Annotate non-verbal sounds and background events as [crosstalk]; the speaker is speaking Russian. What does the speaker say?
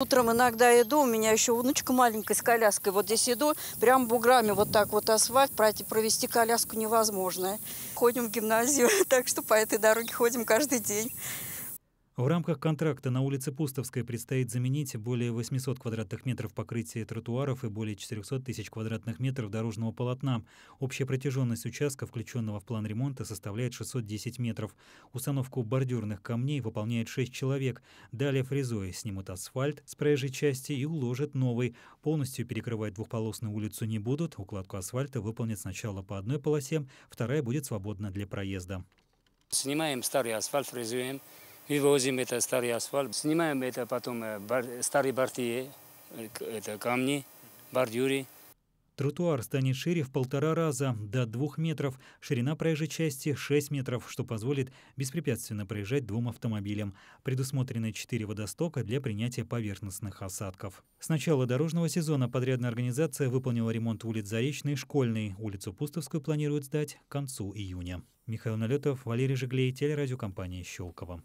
Утром иногда иду, у меня еще внучка маленькая с коляской. Вот здесь иду, прям буграми вот так вот асфальт, провести коляску невозможно. Ходим в гимназию, [laughs] так что по этой дороге ходим каждый день. В рамках контракта на улице Пустовской предстоит заменить более 800 квадратных метров покрытия тротуаров и более 400 тысяч квадратных метров дорожного полотна. Общая протяженность участка, включенного в план ремонта, составляет 610 метров. Установку бордюрных камней выполняет 6 человек. Далее фрезой снимут асфальт с проезжей части и уложат новый. Полностью перекрывать двухполосную улицу не будут. Укладку асфальта выполнят сначала по одной полосе, вторая будет свободна для проезда. Снимаем старый асфальт, фрезуем, Вывозим это старый асфальт, снимаем это потом э, старые бортии, э, это камни, бордюри. Тротуар станет шире в полтора раза, до двух метров. Ширина проезжей части 6 метров, что позволит беспрепятственно проезжать двум автомобилям. Предусмотрены 4 водостока для принятия поверхностных осадков. С начала дорожного сезона подрядная организация выполнила ремонт улиц Заречной и Школьной. Улицу Пустовскую планируют сдать к концу июня. Михаил Налетов, Валерий Жиглей, телерадиокомпания «Щелково».